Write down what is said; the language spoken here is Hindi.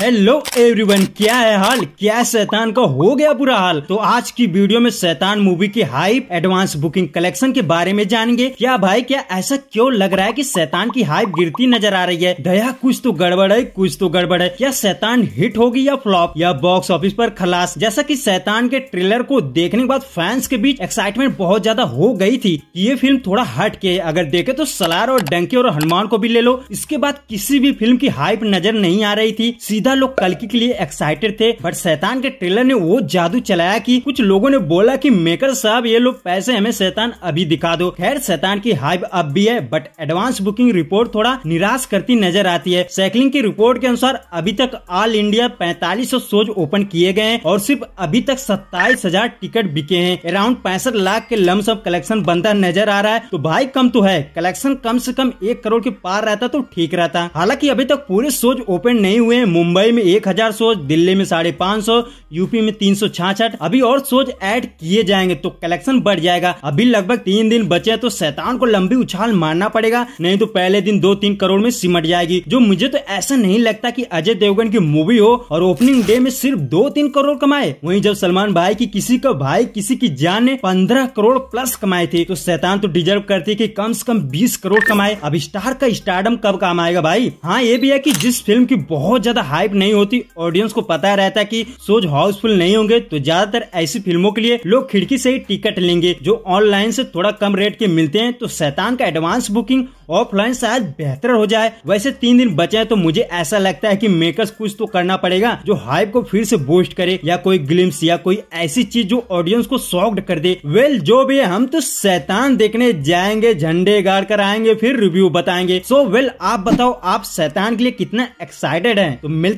हेलो एवरीवन क्या है हाल क्या है शैतान का हो गया बुरा हाल तो आज की वीडियो में शैतान मूवी की हाइप एडवांस बुकिंग कलेक्शन के बारे में जानेंगे क्या भाई क्या ऐसा क्यों लग रहा है कि शैतान की हाइप गिरती नजर आ रही है दया कुछ तो गड़बड़ है कुछ तो गड़बड़ है क्या शैतान हिट होगी या फ्लॉप या बॉक्स ऑफिस आरोप खलास जैसा की शैतान के ट्रेलर को देखने के बाद फैंस के बीच एक्साइटमेंट बहुत ज्यादा हो गयी थी ये फिल्म थोड़ा हट के अगर देखे तो सलार और डंकी और हनुमान को भी ले लो इसके बाद किसी भी फिल्म की हाइप नजर नहीं आ रही थी सीधा जितना लोग कलकी के लिए एक्साइटेड थे बट शैतान के ट्रेलर ने वो जादू चलाया कि कुछ लोगों ने बोला कि मेकर साहब ये लोग पैसे हमें शैतान अभी दिखा दो खैर शैतान की हाइप अब भी है बट एडवांस बुकिंग रिपोर्ट थोड़ा निराश करती नजर आती है साइकिलिंग की रिपोर्ट के अनुसार अभी तक ऑल इंडिया पैतालीस शोज ओपन किए गए हैं और सिर्फ अभी तक सत्ताईस हजार टिकट बिके हैं अराउंड पैंसठ लाख के लमसम कलेक्शन बनता नजर आ रहा है तो भाई कम तो है कलेक्शन कम से कम एक करोड़ के पार रहता तो ठीक रहता हालांकि अभी तक पूरे शोज ओपन नहीं हुए हैं मुंबई मुंबई में एक हजार सोच दिल्ली में साढ़े पाँच सौ यूपी में तीन सौ छाछठ अभी और सोच ऐड किए जाएंगे तो कलेक्शन बढ़ जाएगा अभी लगभग तीन दिन बचे तो शैतान को लंबी उछाल मारना पड़ेगा नहीं तो पहले दिन दो तीन करोड़ में सिमट जाएगी जो मुझे तो ऐसा नहीं लगता की अजय देवगन की मूवी हो और ओपनिंग डे में सिर्फ दो तीन करोड़ कमाए वही जब सलमान भाई की किसी का भाई किसी की जान ने पंद्रह करोड़ प्लस कमाए थे तो शैतान तो डिजर्व करती की कम से कम बीस करोड़ कमाए अब स्टार का स्टार्डम कब काम आएगा भाई हाँ ये भी है की जिस फिल्म की बहुत ज्यादा हाई हाइप नहीं होती ऑडियंस को पता रहता है कि शोज हाउसफुल नहीं होंगे तो ज्यादातर ऐसी फिल्मों के लिए लोग खिड़की से ही टिकट लेंगे जो ऑनलाइन से थोड़ा कम रेट के मिलते हैं तो शैतान का एडवांस बुकिंग ऑफलाइन शायद बेहतर हो जाए वैसे तीन दिन बचे तो मुझे ऐसा लगता है कि मेकर्स कुछ तो करना पड़ेगा जो हाइप को फिर से बूस्ट करे या कोई ग्लिम्स या कोई ऐसी चीज जो ऑडियंस को सॉफ्ट कर दे वेल जो भी है हम तो शैतान देखने जाएंगे झंडे गाड़ कर आएंगे फिर रिव्यू बताएंगे सो so, वेल well, आप बताओ आप शैतान के लिए कितना एक्साइटेड है तो मिलते